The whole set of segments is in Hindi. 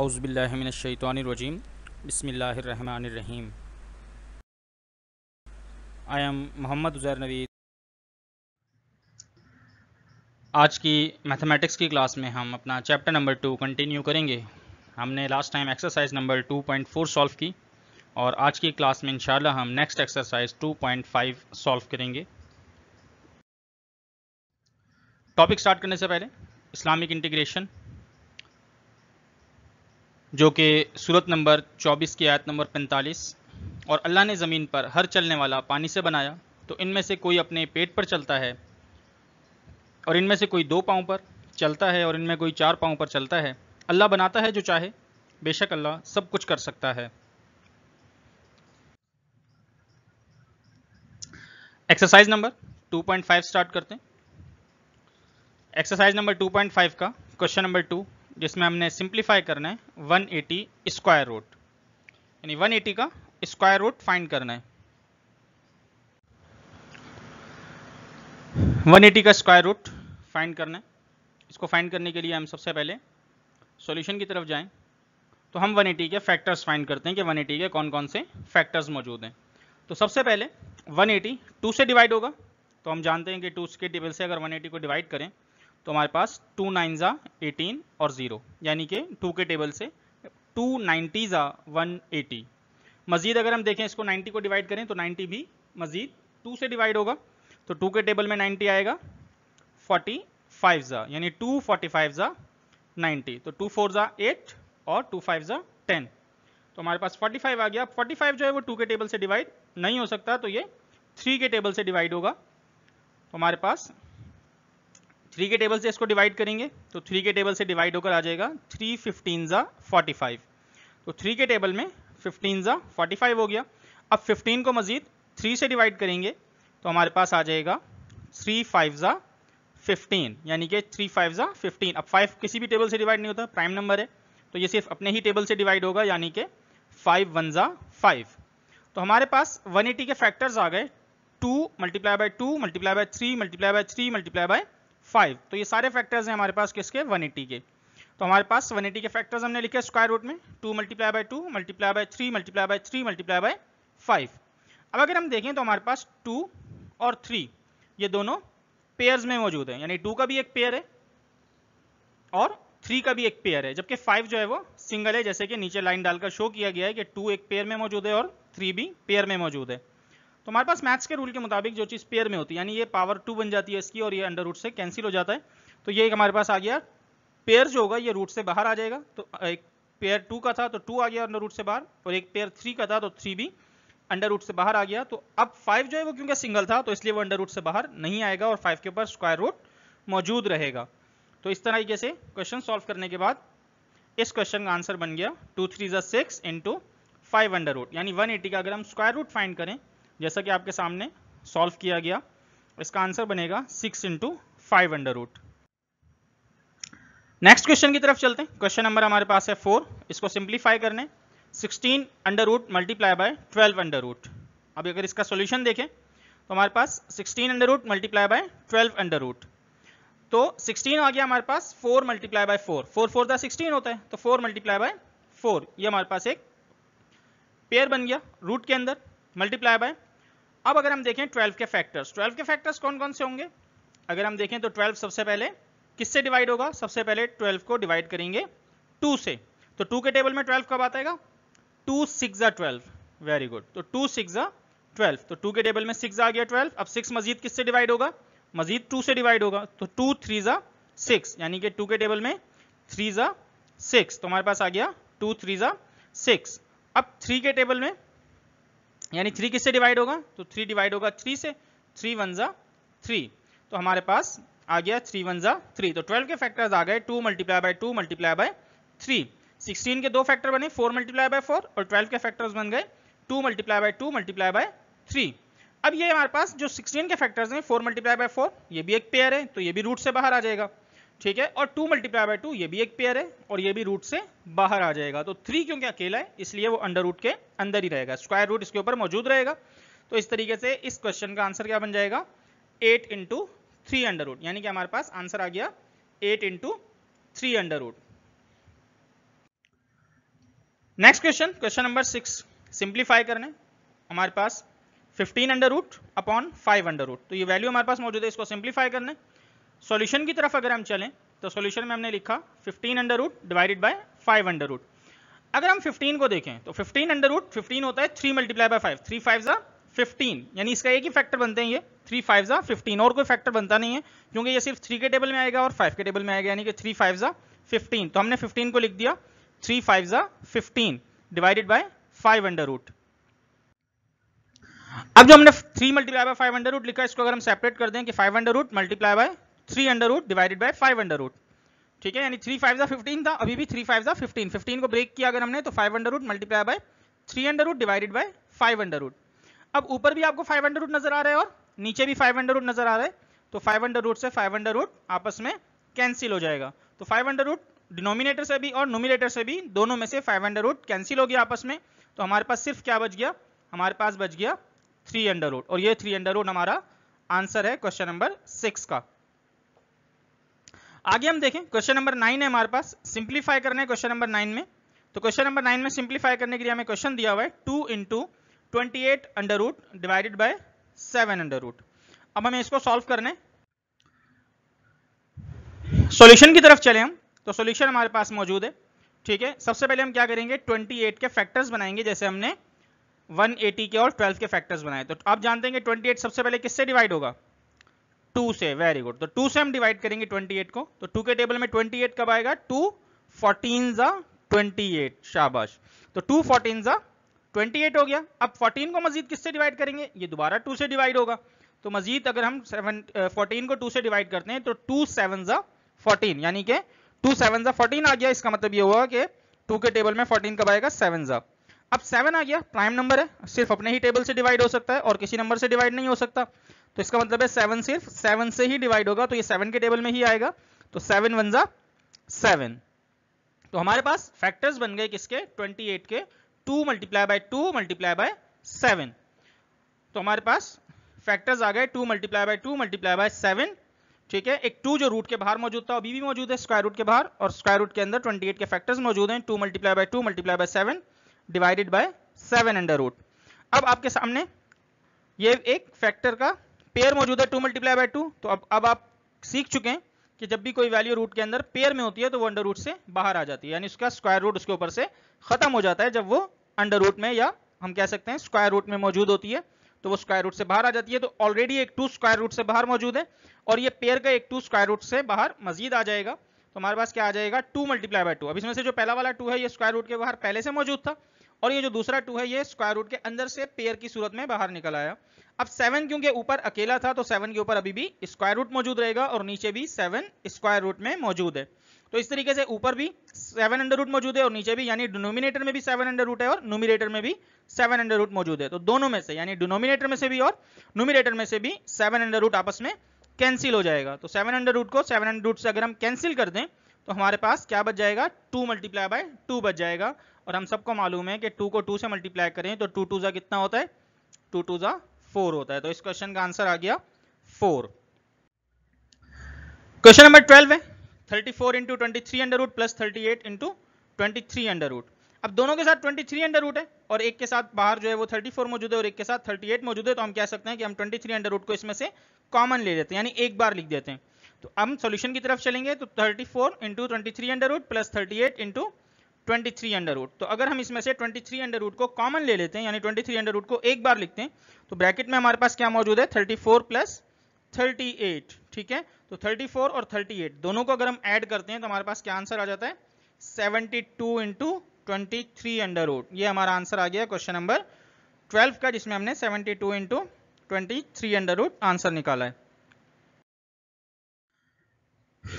अउज़बिल्लिमिनशैतवानरजीम बसमीम आई एम मोहम्मद उज़ैर नवीद आज की मैथमेटिक्स की क्लास में हम अपना चैप्टर नंबर टू कंटिन्यू करेंगे हमने last time exercise number two point four solve की और आज की क्लास में इंशाल्लाह हम next exercise two point five solve करेंगे टॉपिक स्टार्ट करने से पहले इस्लामिक इंटीग्रेशन जो कि सूरत नंबर 24 की आयत नंबर 45 और अल्लाह ने ज़मीन पर हर चलने वाला पानी से बनाया तो इनमें से कोई अपने पेट पर चलता है और इनमें से कोई दो पाँव पर चलता है और इनमें कोई चार पाँव पर चलता है अल्लाह बनाता है जो चाहे बेशक अल्लाह सब कुछ कर सकता है एक्सरसाइज नंबर 2.5 स्टार्ट करते हैं एक्सरसाइज नंबर 2.5 का क्वेश्चन नंबर टू जिसमें हमने सिंप्लीफाई करना है 180 एटी स्क्वायर रूट यानी 180 का स्क्वायर रूट फाइंड करना है 180 का स्क्वायर रूट फाइंड करना है इसको फाइंड करने के लिए हम सबसे पहले सॉल्यूशन की तरफ जाएं तो हम 180 के फैक्टर्स फाइंड करते हैं कि 180 के कौन कौन से फैक्टर्स मौजूद हैं तो सबसे पहले 180 2 से डिवाइड होगा तो हम जानते हैं कि 2 के टेबल से अगर 180 को डिवाइड करें तो हमारे पास टू नाइन ज़ा एटीन और ज़ीरो यानी कि टू के टेबल से टू नाइन्टी ज़ा वन एटी मजीद अगर हम देखें इसको नाइन्टी को डिवाइड करें तो नाइन्टी भी मजीद टू से डिवाइड होगा तो टू के टेबल में नाइन्टी आएगा फोर्टी फाइव ज़ा यानी टू फोर्टी फाइव ज़ा नाइन्टी तो टू फोर ज़ा एट और टू फाइव ज़ा टेन तो हमारे पास 45 आ गया 45 जो है वो 2 के टेबल से डिवाइड नहीं हो सकता तो ये 3 के टेबल से डिवाइड होगा तो हमारे पास थ्री के टेबल से इसको डिवाइड करेंगे तो थ्री के टेबल से डिवाइड होकर आ जाएगा थ्री फिफ्टीन ज़ा फोर्टी फाइव तो थ्री के टेबल में फिफ्टीन ज़ा फोर्टी फाइव हो गया अब फिफ्टीन को मज़ीद थ्री से डिवाइड करेंगे तो हमारे पास आ जाएगा थ्री फाइव ज़ा फिफ्टीन यानी कि थ्री फाइव ज़ा फिफ्टीन अब फाइव किसी भी टेबल से डिवाइड नहीं होता प्राइम नंबर है तो ये सिर्फ अपने ही टेबल से डिवाइड होगा यानी कि फाइव वन ज़ा फाइव तो हमारे पास 180 के फैक्टर्स आ गए two multiply by two multiply by three multiply by three multiply by five तो ये सारे फैक्टर्स हैं हमारे पास किसके 180 के तो हमारे पास 180 के फैक्टर्स हमने लिखे स्क्वायर रूट में two multiply by two multiply by three multiply by three multiply by five अब अगर हम देखें तो हमारे पास टू और थ्री ये दोनों पेयर्स में मौजूद हैं यानी टू का भी एक पेयर है और थ्री का भी एक पेयर है जबकि फाइव जो है वो सिंगल है जैसे कि नीचे लाइन डालकर शो किया गया है कि टू एक पेयर में मौजूद है और थ्री भी पेयर में मौजूद है तो हमारे पास मैथ्स के रूल के मुताबिक जो चीज़ पेयर में होती है यानी ये पावर टू बन जाती है इसकी और ये अंडर रूट से कैंसिल हो जाता है तो ये एक हमारे पास आ गया पेयर जो होगा ये रूट से बाहर आ जाएगा तो एक पेयर टू का था तो टू आ गया अंडर रूट से बाहर और एक पेयर थ्री का था तो थ्री भी अंडर रूट से बाहर आ गया तो अब फाइव जो है वो क्योंकि सिंगल था तो इसलिए वो अंडर रूट से बाहर नहीं आएगा और फाइव के ऊपर स्क्वायर रूट मौजूद रहेगा तो इस तरीके से क्वेश्चन सॉल्व करने के बाद इस क्वेश्चन का आंसर बन गया two three six into five under root यानी वन एटी का अगर हम स्क्वायर रूट फाइंड करें जैसा कि आपके सामने सॉल्व किया गया इसका आंसर बनेगा six into five under root next question की तरफ चलते हैं क्वेश्चन नंबर हमारे पास है फोर इसको सिंप्लीफाई करने sixteen under root multiply by twelve under root अब अगर इसका सोल्यूशन देखें तो हमारे पास 16 under root multiply by 12 under root तो 16 आ गया हमारे पास 4 मल्टीप्लाई बाय 4 4 फोर था सिक्सटीन होता है तो 4 मल्टीप्लाई बाय 4 ये हमारे पास एक पेयर बन गया रूट के अंदर मल्टीप्लाई बाय अब अगर हम देखें ट्वेल्व के फैक्टर्स ट्वेल्व के फैक्टर्स कौन कौन से होंगे अगर हम देखें तो ट्वेल्व सबसे पहले किससे डिवाइड होगा सबसे पहले ट्वेल्व को डिवाइड करेंगे टू से तो टू के टेबल में ट्वेल्व कब आएगा two six twelve very good तो टू सिक्स ट्वेल्व तो टू के टेबल में सिक्स आ गया ट्वेल्व अब सिक्स मजीद किससे डिवाइड होगा मजीद टू से डिवाइड होगा तो टू थ्री ज़ा सिक्स यानी कि टू के टेबल में थ्री ज़ा सिक्स तो हमारे पास आ गया टू थ्री ज़ा सिक्स अब थ्री के टेबल में यानी थ्री किससे डिवाइड होगा तो थ्री डिवाइड होगा थ्री से थ्री वन ज़ा थ्री तो हमारे पास आ गया थ्री वन ज़ा थ्री तो ट्वेल्व के फैक्टर्स आ गए two multiply by two multiply by three sixteen के दो फैक्टर बने फोर मल्टीप्लाई बाय फोर और ट्वेल्व के फैक्टर्स बन गए two multiply by two multiply by three अब ये हमारे पास जो सिक्सटीन के फैक्टर्स हैं फोर मल्टीप्लाई बाय फोर ये भी एक पेयर है तो ये भी रूट से बाहर आ जाएगा ठीक है और टू मल्टीप्लाई बाय टू ये भी एक पेयर है और ये भी रूट से बाहर आ जाएगा तो थ्री क्योंकि अकेला है इसलिए वो अंडर रूट के अंदर ही रहेगा स्क्वायर रूट इसके ऊपर मौजूद रहेगा तो इस तरीके से इस क्वेश्चन का आंसर क्या बन जाएगा eight into three under root यानी कि हमारे पास आंसर आ गया eight into three under root next question question number six simplify करने हमारे पास fifteen under root upon five under root तो ये वैल्यू हमारे पास मौजूद है इसको सिंप्लीफाई करने सॉल्यूशन की तरफ अगर हम चलें तो सॉल्यूशन में हमने लिखा 15 under root divided by 5 under root अगर हम 15 को देखें तो 15 अंडर रूट फिफ्टीन होता है three multiply by five three five ज़ा फिफ्टीन यानी इसका एक ही फैक्टर बनते हैं ये थ्री फाइव ज़ा फिफ्टीन और कोई फैक्टर बनता नहीं है क्योंकि ये सिर्फ थ्री के टेबल में आएगा और फाइव के टेबल में आएगा यानी कि थ्री फाइव ज़ा फिफ्टीन तो हमने फिफ्टीन को लिख दिया थ्री फाइव ज़ा fifteen divided by five under root अब जो हमने three multiply by five under root लिखा इसको अगर हम सेपरेट कर दें कि five under root multiply by three under root divided by five under root ठीक है यानी थ्री फाइव ज़ा फिफ्टीन था अभी भी थ्री फाइव ज़ा फिफ्टीन फिफ्टीन को ब्रेक किया अगर हमने तो five under root multiply by three under root divided by five under root अब ऊपर भी आपको फाइव अंडर रूट नजर आ रहा है और नीचे भी फाइव अंडर रूट नजर आ रहा है तो फाइव अंडर रूट से फाइव अंडर रूट आपस में कैंसिल हो जाएगा तो फाइव अंडर रूट डिनोमिनेटर से भी और नोमिनेटर से भी दोनों में से फाइव अंडर रूट कैंसिल हो गया आपस में तो हमारे पास सिर्फ क्या बच गया हमारे पास बच गया थ्री अंडर रूट और ये थ्री अंडर रूट हमारा आंसर है क्वेश्चन नंबर सिक्स का आगे हम देखें क्वेश्चन नंबर नाइन है हमारे पास सिंप्लीफाई करना है क्वेश्चन नंबर नाइन में तो क्वेश्चन नंबर नाइन में सिंप्लीफाई करने के लिए हमें क्वेश्चन दिया हुआ है two into twenty eight under root divided by seven under root अब हमें इसको सॉल्व करने सॉल्यूशन की तरफ चले हम तो सॉल्यूशन हमारे पास मौजूद है ठीक है सबसे पहले हम क्या करेंगे 28 के फैक्टर्स बनाएंगे जैसे हमने 180 के और 12 के फैक्टर्स बनाए तो आप जानते हैं कि 28 सबसे पहले किससे डिवाइड होगा टू से वेरी गुड तो टू से हम डिवाइड करेंगे ट्वेंटी एट को तो टू के टेबल में ट्वेंटी एट कब आएगा टू फोर्टीन जा ट्वेंटी एट शाबाश तो टू फोर्टीन जा ट्वेंटी एट हो गया अब फोर्टीन को मजीद किससे डिवाइड करेंगे ये दोबारा टू से डिवाइड होगा तो मजीद अगर हम सेवन फोर्टीन को टू से डिवाइड करते हैं तो टू सेवन जा फोर्टीन यानी कि टू सेवन जा फोर्टीन आ गया इसका मतलब ये हुआ कि टू के टेबल में फोर्टीन कब आएगा सेवन जा अब सेवन आ गया प्राइम नंबर है सिर्फ अपने ही टेबल से डिवाइड हो सकता है और किसी नंबर से डिवाइड नहीं हो सकता तो इसका मतलब है सेवन सिर्फ सेवन से ही डिवाइड होगा तो ये सेवन के टेबल में ही आएगा तो सेवन वन जा सेवन तो हमारे पास फैक्टर्स बन गए किसके 28 के two multiply by two multiply by seven तो हमारे पास फैक्टर्स आ गए two multiply by two multiply by seven ठीक है एक टू जो रूट के बाहर मौजूद था अभी भी मौजूद है स्क्वायर रूट के बाहर और स्क्वायर रूट के अंदर 28 के फैक्टर्स मौजूद हैं two multiply by two multiply by seven divided by seven under root अब आपके सामने ये एक फैक्टर का पेयर मौजूद है टू मल्टीप्लाई बाय टू तो अब अब आप सीख चुके हैं कि जब भी कोई वैल्यू रूट के अंदर पेयर में होती है तो वो अंडर रूट से बाहर आ जाती है यानी उसका स्क्वायर रूट उसके ऊपर से खत्म हो जाता है जब वो अंडर रूट में या हम कह सकते हैं स्क्वायर रूट में मौजूद होती है तो वो स्क्वायर रूट से बाहर आ जाती है तो ऑलरेडी एक टू स्क्वायर रूट से बाहर मौजूद है और ये पेयर का एक टू स्क्वायर रूट से बाहर मजीद आ जाएगा तो हमारे पास क्या आ जाएगा टू मल्टीप्लाई बाय टू अब इसमें से जो पहला वाला टू है ये स्क्वायर रूट के बाहर पहले से मौजूद था और ये जो दूसरा टू है ये स्क्वायर रूट के अंदर से पेयर की सूरत में बाहर निकल आया अब सेवन क्योंकि ऊपर अकेला था तो सेवन के ऊपर अभी भी स्क्वायर रूट मौजूद रहेगा और नीचे भी सेवन स्क्वायर रूट में मौजूद है तो इस तरीके से ऊपर भी सेवन अंडर रूट मौजूद है और नीचे भी यानी डिनोमिनेटर में भी सेवन अंडर रूट है और नोमिनेटर में भी सेवन अंडर रूट मौजूद है तो दोनों में से यानी डिनोमिनेटर में से भी और नोमिनेटर में से भी सेवन अंडर रूट आपस में कैंसिल हो जाएगा तो सेवन अंडर रूट को सेवन अंडर रूट से अगर हम कैंसिल कर दें तो हमारे पास क्या बच जाएगा टू मल्टीप्लाई बाय टू बच जाएगा और हम सबको मालूम है कि टू को टू से मल्टीप्लाई करें तो टू टू ज़ा कितना होता है टू टू ज़ा फोर होता है तो इस क्वेश्चन का आंसर आ गया फोर क्वेश्चन नंबर ट्वेल्व है thirty four into twenty three under root plus thirty eight into twenty three under root अब दोनों के साथ 23 अंडर रूट है और एक के साथ बाहर जो है वो 34 मौजूद है और एक के साथ 38 मौजूद है तो हम कह सकते हैं कि हम 23 अंडर रूट को इसमें से कॉमन ले लेते हैं यानी एक बार लिख देते हैं तो हम सॉल्यूशन की तरफ चलेंगे तो 34 four into twenty three under root plus thirty eight into twenty three under root तो अगर हम इसमें से ट्वेंटी थ्री अंडर रूट को कॉमन ले लेते हैं यानी ट्वेंटी थ्री अंडर रूट को एक बार लिखते हैं तो ब्रैकेट में हमारे पास क्या मौजूद है thirty four plus thirty eight ठीक है तो थर्टी फोर और थर्टी एट दोनों को अगर हम ऐड करते हैं तो हमारे पास क्या आंसर आ जाता है seventy two into twenty three under root ये हमारा आंसर आ गया क्वेश्चन नंबर ट्वेल्व का जिसमें हमने seventy two into twenty three under root answer निकाला है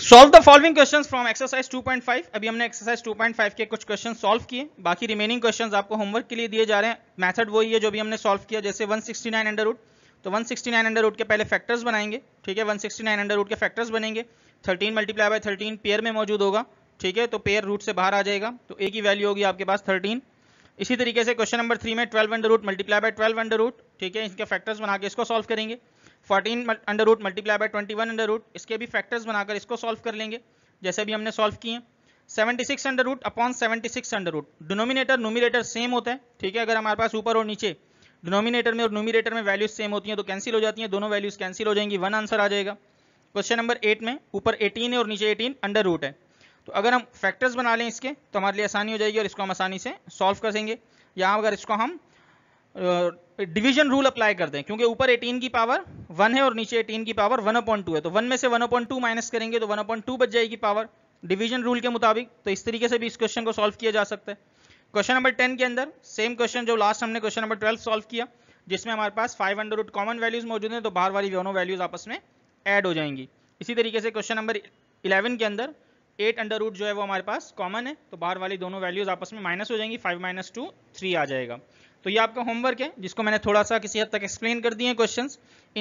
solve the following question from exercise 2.5 अभी हमने एक्सरसाइज 2.5 के कुछ क्वेश्चन सॉल्व किए बाकी रिमेनिंग क्वेश्चन आपको होमवर्क के लिए दिए जा रहे हैं मैथड वही है जो भी हमने सॉल्व किया जैसे 169 सिक्सटी अंडर रूट तो 169 सिक्सटी अंडर रूट के पहले फैक्टर्स बनाएंगे ठीक है 169 सिक्सटी अंडर रूट के फैक्टर्स बनेंगे 13 मल्टीप्लाई बाय थर्टीन पेयर में मौजूद होगा ठीक है तो पेयर रूट से बाहर आ जाएगा तो ए की वैल्यू होगी आपके पास थर्टीन इसी तरीके से क्वेश्चन नंबर थ्री में twelve under root multiply by twelve under root ठीक है इसके फैक्टर्स बना के इसको सॉल्व करेंगे fourteen under root multiply by twenty one under root इसके भी फैक्टर्स बनाकर इसको सॉल्व कर लेंगे जैसे भी हमने सॉल्व किए seventy six under root upon seventy six under root denominator nominator same होता है ठीक है अगर हमारे पास ऊपर और नीचे डिनोमिनेटर में और नोमिनेटर में वैल्यूज सेम होती हैं तो कैंसिल हो जाती हैं दोनों वैल्यूज कैंसिल हो जाएंगी वन आंसर आ जाएगा क्वेश्चन नंबर एट में ऊपर एटीन है और नीचे एटीन अंडर रूट है तो अगर हम फैक्टर्स बना लें इसके तो हमारे लिए आसानी हो जाएगी और इसको हम आसानी से सॉल्व कर देंगे या अगर इसको हम डिवीजन रूल अप्लाई कर दें क्योंकि ऊपर 18 की पावर 1 है और नीचे 18 की पावर 1 अपॉइंट है तो 1 में से 1 अपॉइंट माइनस करेंगे तो 1 अपॉइंट बच जाएगी पावर डिवीजन रूल के मुताबिक तो इस तरीके से भी इस क्वेश्चन को सॉल्व किया जा सकता है क्वेश्चन नंबर टेन के अंदर सेम क्वेश्चन जो लास्ट हमने क्वेश्चन नंबर ट्वेल्व सॉल्व किया जिसमें हमारे पास five under root common values मौजूद तो है तो बाहर वाली दोनों वैल्यूज आपस में एड हो जाएंगी इसी तरीके से क्वेश्चन नंबर इलेवन के अंदर एट अंडर रूट जो है वो हमारे पास कॉमन है तो बाहर वाली दोनों वैल्यूज आपस में माइनस हो जाएंगी फाइव माइनस टू थ्री आ जाएगा तो ये आपका होमवर्क है जिसको मैंने थोड़ा सा किसी हद तक एक्सप्लेन कर दिए क्वेश्चन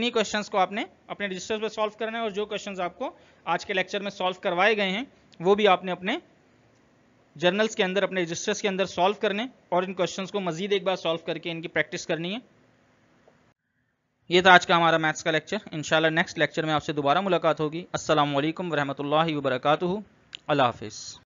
इन्हीं क्वेश्चन को आपने अपने रजिस्टर्स पर सॉल्व करना है और जो क्वेश्चन आपको आज के लेक्चर में सॉल्व करवाए गए हैं वो भी आपने अपने जर्नल्स के अंदर अपने रजिस्टर्स के अंदर सॉल्व करने और इन क्वेश्चंस को मजीद एक बार सॉल्व करके इनकी प्रैक्टिस करनी है ये था आज का हमारा मैथ्स का लेक्चर इंशाल्लाह नेक्स्ट लेक्चर में आपसे दोबारा मुलाकात होगी असल वरहमल वर्का अल्लाह हाफिज़